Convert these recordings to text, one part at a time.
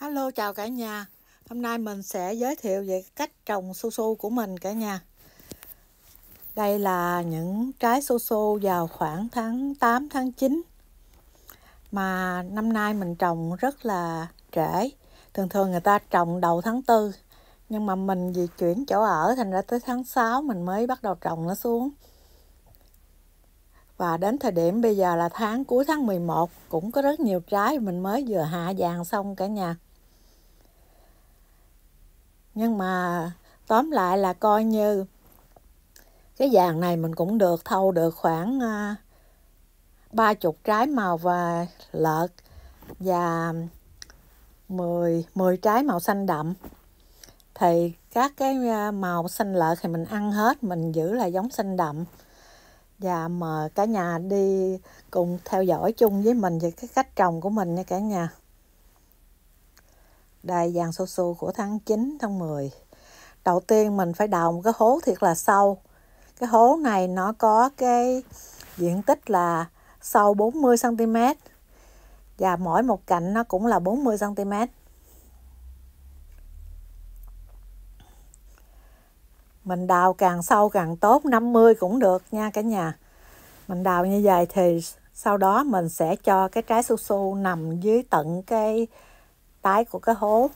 Hello chào cả nhà Hôm nay mình sẽ giới thiệu về cách trồng su su của mình cả nhà Đây là những trái su su vào khoảng tháng 8, tháng 9 Mà năm nay mình trồng rất là trễ Thường thường người ta trồng đầu tháng 4 Nhưng mà mình vì chuyển chỗ ở thành ra tới tháng 6 mình mới bắt đầu trồng nó xuống và đến thời điểm bây giờ là tháng cuối tháng 11 cũng có rất nhiều trái mình mới vừa hạ vàng xong cả nhà nhưng mà tóm lại là coi như cái vàng này mình cũng được thâu được khoảng à, ba chục trái màu và lợt và 10, 10 trái màu xanh đậm thì các cái à, màu xanh lợt thì mình ăn hết mình giữ là giống xanh đậm và mời cả nhà đi cùng theo dõi chung với mình về cái cách trồng của mình nha cả nhà đây dàn su su của tháng 9 tháng 10 Đầu tiên mình phải đào một cái hố thiệt là sâu Cái hố này nó có cái diện tích là sâu 40cm Và mỗi một cạnh nó cũng là 40cm Mình đào càng sâu càng tốt 50 cũng được nha cả nhà Mình đào như vậy thì sau đó mình sẽ cho cái trái su su nằm dưới tận cái tái của cái hố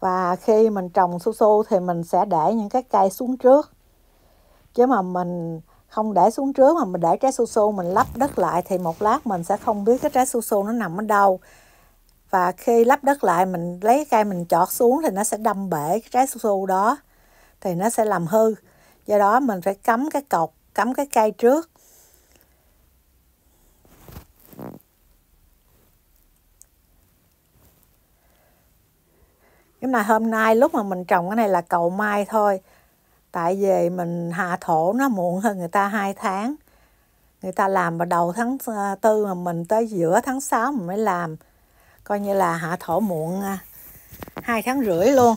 và khi mình trồng su su thì mình sẽ để những cái cây xuống trước chứ mà mình không để xuống trước mà mình để trái su su mình lắp đất lại thì một lát mình sẽ không biết cái trái su su nó nằm ở đâu và khi lắp đất lại mình lấy cây mình chọt xuống thì nó sẽ đâm bể cái trái su su đó thì nó sẽ làm hư do đó mình phải cắm cái cột cắm cái cây trước nhưng mà hôm nay lúc mà mình trồng cái này là cầu mai thôi tại vì mình hạ thổ nó muộn hơn người ta 2 tháng người ta làm vào đầu tháng ờ, tư mà mình tới giữa tháng 6 mình mới làm coi như là hạ thổ muộn à, hai tháng rưỡi luôn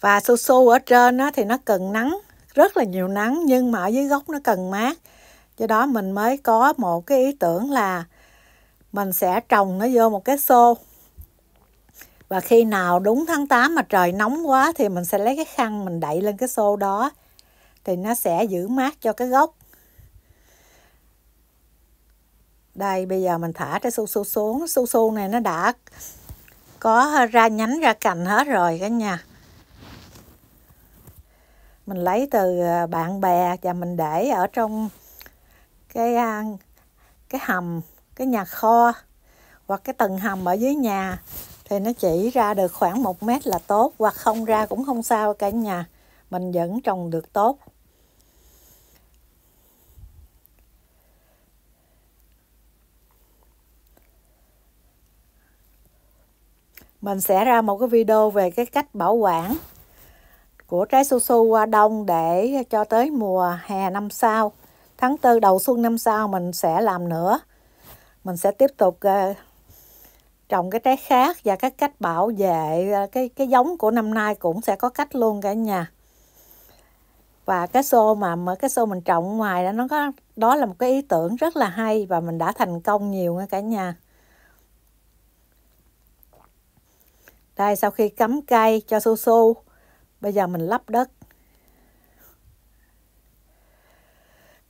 và su su ở trên nó thì nó cần nắng rất là nhiều nắng nhưng mà ở dưới gốc nó cần mát do đó mình mới có một cái ý tưởng là mình sẽ trồng nó vô một cái xô và khi nào đúng tháng 8 mà trời nóng quá thì mình sẽ lấy cái khăn mình đậy lên cái xô đó thì nó sẽ giữ mát cho cái gốc đây bây giờ mình thả cái su su xuống su su này nó đã có ra nhánh ra cành hết rồi cả nhà mình lấy từ à, bạn bè và mình để ở trong cái à, cái hầm cái nhà kho hoặc cái tầng hầm ở dưới nhà thì nó chỉ ra được khoảng 1 mét là tốt hoặc không ra cũng không sao cả nhà mình vẫn trồng được tốt mình sẽ ra một cái video về cái cách bảo quản của trái su su qua đông để cho tới mùa hè năm sau tháng tư đầu xuân năm sau mình sẽ làm nữa mình sẽ tiếp tục ờ, trồng cái trái khác và các cách bảo vệ à, cái cái giống của năm nay cũng sẽ có cách luôn cả nhà và cái xô mà cái xô mình trồng ngoài đó nó có đó là một cái ý tưởng rất là hay và mình đã thành công nhiều nha cả nhà đây sau khi cắm cây cho su su bây giờ mình lắp đất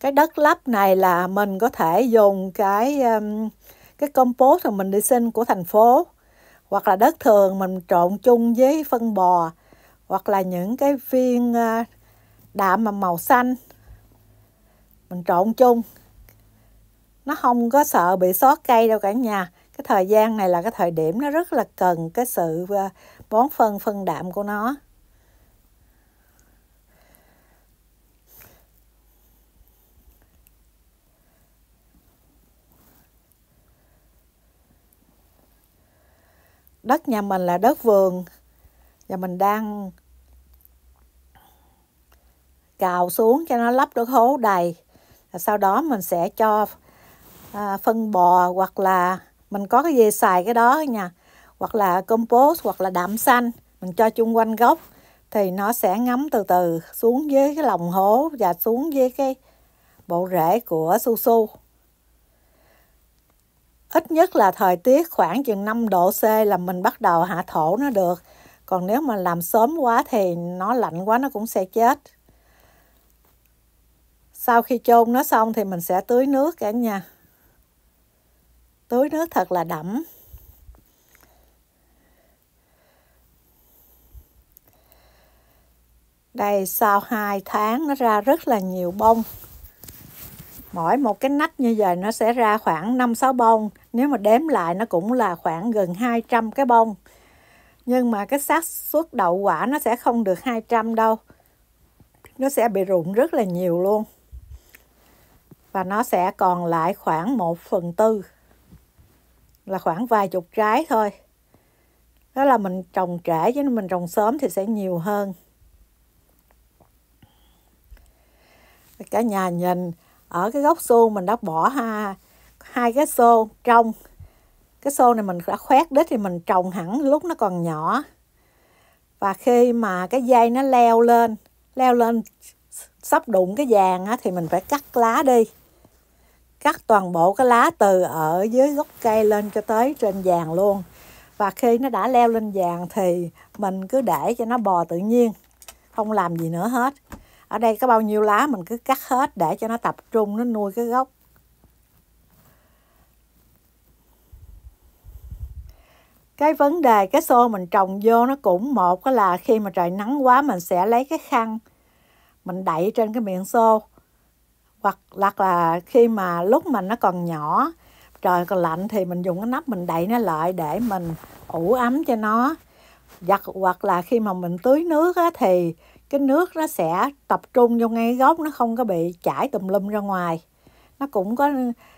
cái đất lắp này là mình có thể dùng cái um, cái compost mà mình đi xin của thành phố hoặc là đất thường mình trộn chung với phân bò hoặc là những cái viên à, đạm mà màu xanh mình trộn chung nó không có sợ bị sót cây đâu cả nhà cái thời gian này là cái thời điểm nó rất là cần cái sự à, bón phân phân đạm của nó đất nhà mình là đất vườn và mình đang cào xuống cho nó lấp được hố đầy sau đó mình sẽ cho à, phân bò hoặc là mình có cái gì xài cái đó nha hoặc là compost hoặc là đạm xanh mình cho chung quanh gốc thì nó sẽ ngấm từ từ xuống dưới cái lòng hố và xuống dưới cái bộ rễ của su su ít nhất là thời tiết khoảng chừng 5 độ C là mình bắt đầu hạ thổ nó được còn nếu mà làm sớm quá thì nó lạnh quá nó cũng sẽ chết sau khi chôn nó xong thì mình sẽ tưới nước cả nhà tưới nước thật là đậm đây sau 2 tháng nó ra rất là nhiều bông mỗi một cái nách như vậy nó sẽ ra khoảng 5-6 bông nếu mà đếm lại nó cũng là khoảng gần 200 cái bông nhưng mà cái xác suất đậu quả nó sẽ không được 200 đâu nó sẽ bị rụng rất là nhiều luôn và nó sẽ còn lại khoảng 1 phần tư là khoảng vài chục trái thôi đó là mình trồng trễ chứ mình trồng sớm thì sẽ nhiều hơn cả nhà nhìn ở cái góc xô mình đã bỏ hai hai cái xô trong cái xô này mình đã khoét đít thì mình trồng hẳn lúc nó còn nhỏ và khi mà cái dây nó leo lên leo lên sắp đụng cái vàng á, thì mình phải cắt lá đi cắt toàn bộ cái lá từ ở dưới gốc cây lên cho tới trên vàng luôn và khi nó đã leo lên vàng thì mình cứ để cho nó bò tự nhiên không làm gì nữa hết ở đây có bao nhiêu lá mình cứ cắt hết để cho nó tập trung nó nuôi cái gốc cái vấn đề cái xô mình trồng vô nó cũng một cái là khi mà trời nắng quá mình sẽ lấy cái khăn mình đậy trên cái miệng xô hoặc hoặc là khi mà lúc mà nó còn nhỏ trời còn lạnh thì mình dùng cái nắp mình đậy nó lại để mình ủ ấm cho nó hoặc hoặc là khi mà mình tưới nước á, thì cái nước nó sẽ tập trung vô ngay gốc nó không có bị chảy tùm lum ra ngoài nó cũng có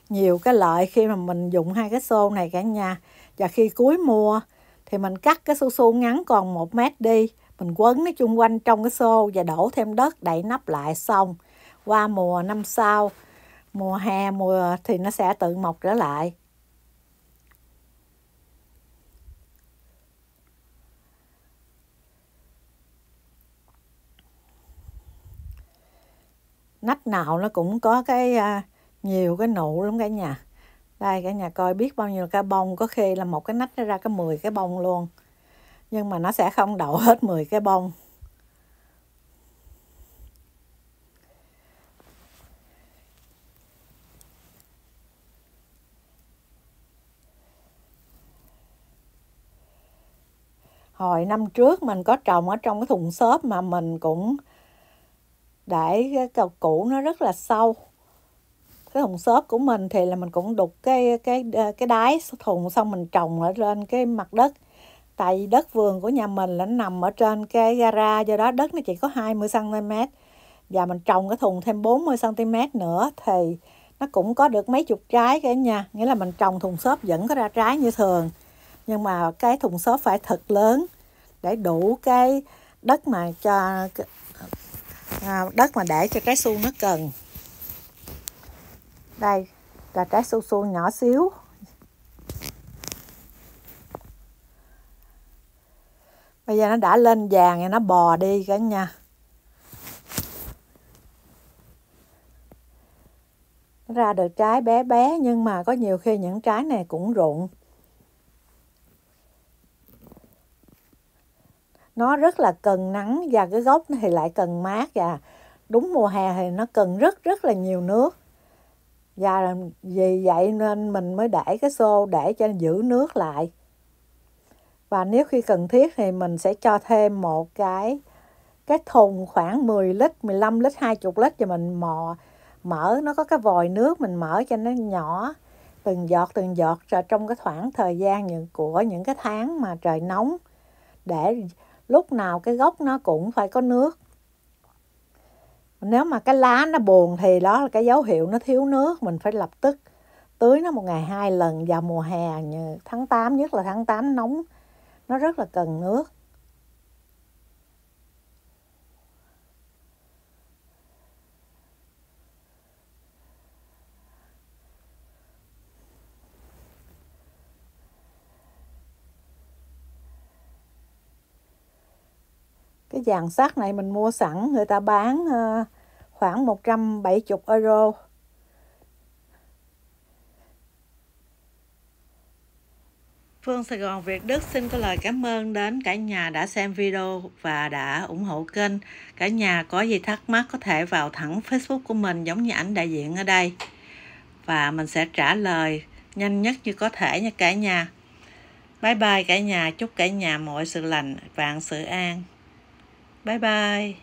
nhiều cái lợi khi mà mình dùng hai cái xô này cả nhà và khi cuối mùa thì mình cắt cái su su ngắn còn một mét đi mình quấn nó chung quanh trong cái xô và đổ thêm đất đậy nắp lại xong qua mùa năm sau mùa hè mùa thì nó sẽ tự mọc trở lại nách nào nó cũng có cái à, nhiều cái nụ lắm cả nhà đây cả nhà coi biết bao nhiêu cái bông có khi là một cái nách nó ra cái 10 cái bông luôn nhưng mà nó sẽ không đậu hết 10 cái bông hồi năm trước mình có trồng ở trong cái thùng xốp mà mình cũng để cái cầu cũ nó rất là sâu cái thùng xốp của mình thì là mình cũng đục cái cái cái đáy thùng xong mình trồng ở trên cái mặt đất tại vì đất vườn của nhà mình là nó nằm ở trên cái gara do đó đất nó chỉ có 20 cm và mình trồng cái thùng thêm 40 cm nữa thì nó cũng có được mấy chục trái cả nhà nghĩa là mình trồng thùng xốp vẫn có ra trái như thường nhưng mà cái thùng xốp phải thật lớn để đủ cái đất mà cho À, đất mà để cho trái su nó cần đây là trái su su nhỏ xíu bây giờ nó đã lên vàng rồi nó bò đi cả nha ra được trái bé bé nhưng mà có nhiều khi những trái này cũng rụng nó rất là cần nắng và cái gốc thì lại cần mát và đúng mùa hè thì nó cần rất rất là nhiều nước và vì vậy nên mình mới để cái xô để cho giữ nước lại và nếu khi cần thiết thì mình sẽ cho thêm một cái cái thùng khoảng 10 lít, 15 lít, 20 lít cho mình mò mở nó có cái vòi nước mình mở cho nó nhỏ từng giọt từng giọt rồi trong cái khoảng thời gian những của những cái tháng mà trời nóng để lúc nào cái gốc nó cũng phải có nước nếu mà cái lá nó buồn thì đó là cái dấu hiệu nó thiếu nước mình phải lập tức tưới nó một ngày hai lần vào mùa hè như tháng 8 nhất là tháng 8 nóng nó rất là cần nước cái dàn sắt này mình mua sẵn người ta bán ờ, khoảng 170 euro Phương Sài Gòn Việt Đức xin có lời cảm ơn đến cả nhà đã xem video và đã ủng hộ kênh. Cả nhà có gì thắc mắc có thể vào thẳng Facebook của mình giống như ảnh đại diện ở đây. Và mình sẽ trả lời nhanh nhất như có thể nha cả nhà. Bye bye cả nhà, chúc cả nhà mọi sự lành, vạn sự an. Bye bye.